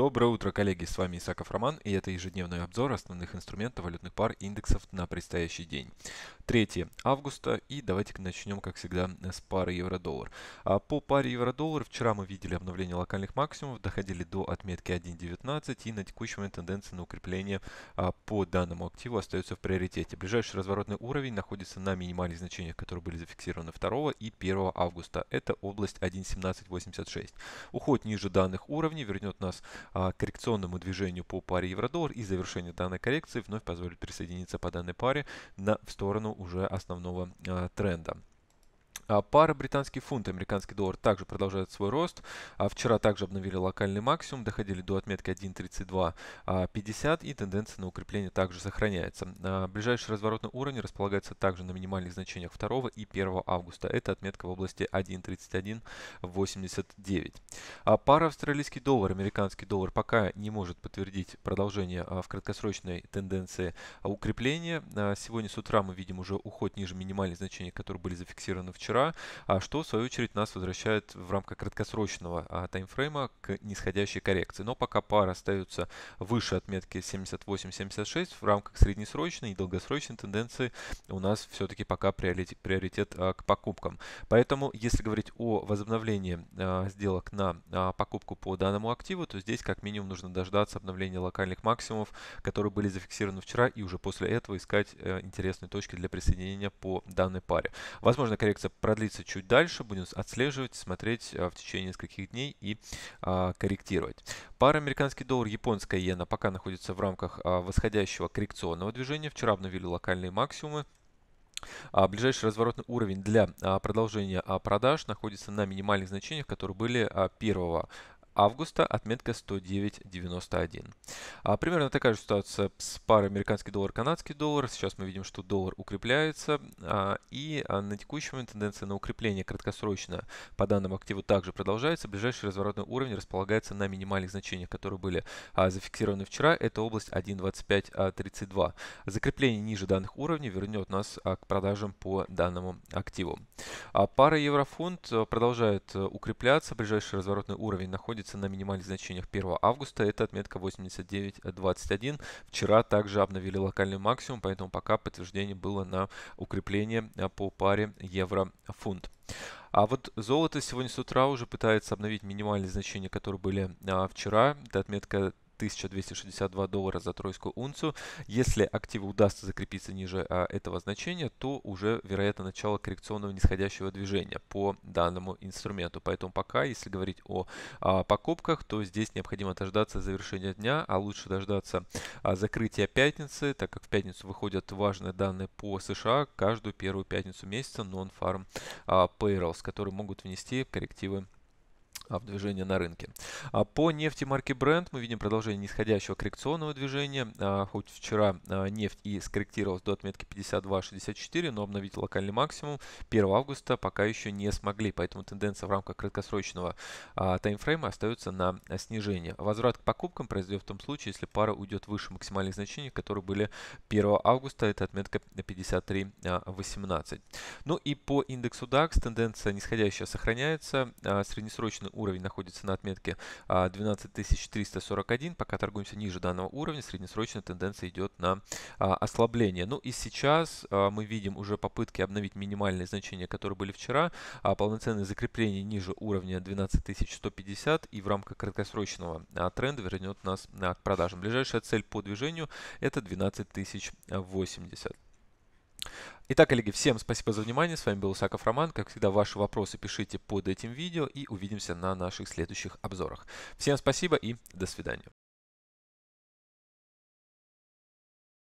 Доброе утро, коллеги! С вами Исаков Роман, и это ежедневный обзор основных инструментов валютных пар и индексов на предстоящий день. 3 августа, и давайте начнем, как всегда, с пары евро-доллар. А по паре евро-доллар вчера мы видели обновление локальных максимумов, доходили до отметки 1.19, и на текущий момент тенденция на укрепление а, по данному активу остается в приоритете. Ближайший разворотный уровень находится на минимальных значениях, которые были зафиксированы 2 и 1 августа. Это область 1.1786. Уход ниже данных уровней вернет нас а, коррекционному движению по паре евро-доллар и завершение данной коррекции вновь позволит присоединиться по данной паре на, в сторону уже основного а, тренда. А пара британский фунт, американский доллар также продолжает свой рост. А вчера также обновили локальный максимум, доходили до отметки 1.3250 а и тенденция на укрепление также сохраняется. Ближайший разворотный уровень располагается также на минимальных значениях 2 и 1 августа. Это отметка в области 1.3189. Пара австралийский доллар, американский доллар пока не может подтвердить продолжение в краткосрочной тенденции укрепления. Сегодня с утра мы видим уже уход ниже минимальных значений, которые были зафиксированы вчера вчера, а что в свою очередь нас возвращает в рамках краткосрочного а, таймфрейма к нисходящей коррекции. Но пока пара остается выше отметки 78-76, в рамках среднесрочной и долгосрочной тенденции у нас все-таки пока приоритет, приоритет а, к покупкам. Поэтому, если говорить о возобновлении сделок на покупку по данному активу, то здесь как минимум нужно дождаться обновления локальных максимумов, которые были зафиксированы вчера, и уже после этого искать э, интересные точки для присоединения по данной паре. Возможно, коррекция продлится чуть дальше, будем отслеживать, смотреть э, в течение нескольких дней и а, корректировать. Пара американский доллар, японская иена пока находится в рамках а, восходящего коррекционного движения. Вчера обновили локальные максимумы. А, ближайший разворотный уровень для продолжения продаж находится на минимальных значениях, которые были 1 августа отметка 109.91. А, примерно такая же ситуация с парой американский доллар, канадский доллар. Сейчас мы видим, что доллар укрепляется. А, и а, на текущем момент тенденция на укрепление краткосрочно по данному активу также продолжается. Ближайший разворотный уровень располагается на минимальных значениях, которые были а, зафиксированы вчера. Это область 1.2532. Закрепление ниже данных уровней вернет нас а, к продажам по данному активу. А, пара еврофунт а, продолжает э, укрепляться. Ближайший разворотный уровень находится находится на минимальных значениях 1 августа. Это отметка 89.21. Вчера также обновили локальный максимум, поэтому пока подтверждение было на укрепление а, по паре евро-фунт. А вот золото сегодня с утра уже пытается обновить минимальные значения, которые были а, вчера. Это отметка 1262 доллара за тройскую унцию. Если активу удастся закрепиться ниже а, этого значения, то уже вероятно начало коррекционного нисходящего движения по данному инструменту. Поэтому пока, если говорить о а, покупках, то здесь необходимо дождаться завершения дня, а лучше дождаться а, закрытия пятницы, так как в пятницу выходят важные данные по США каждую первую пятницу месяца Non-Farm а, Payrolls, которые могут внести коррективы а, в движение на рынке. А по нефти марки Brent мы видим продолжение нисходящего коррекционного движения. А, хоть вчера нефть и скорректировалась до отметки 52.64, но обновить локальный максимум 1 августа пока еще не смогли. Поэтому тенденция в рамках краткосрочного таймфрейма остается на снижение. Возврат к покупкам произойдет в том случае, если пара уйдет выше максимальных значений, которые были 1 августа. Это отметка 53.18. Ну и по индексу DAX тенденция нисходящая сохраняется. Среднесрочный уровень находится на отметке 12341. А, Пока торгуемся ниже данного уровня, среднесрочная тенденция идет на а, ослабление. Ну и сейчас а, мы видим уже попытки обновить минимальные значения, которые были вчера. Полноценное закрепление ниже уровня 12150 и в рамках краткосрочного тренда вернет нас к продажам. Ближайшая цель по движению это 12080. Итак, коллеги, всем спасибо за внимание. С вами был Саков Роман. Как всегда, ваши вопросы пишите под этим видео и увидимся на наших следующих обзорах. Всем спасибо и до свидания.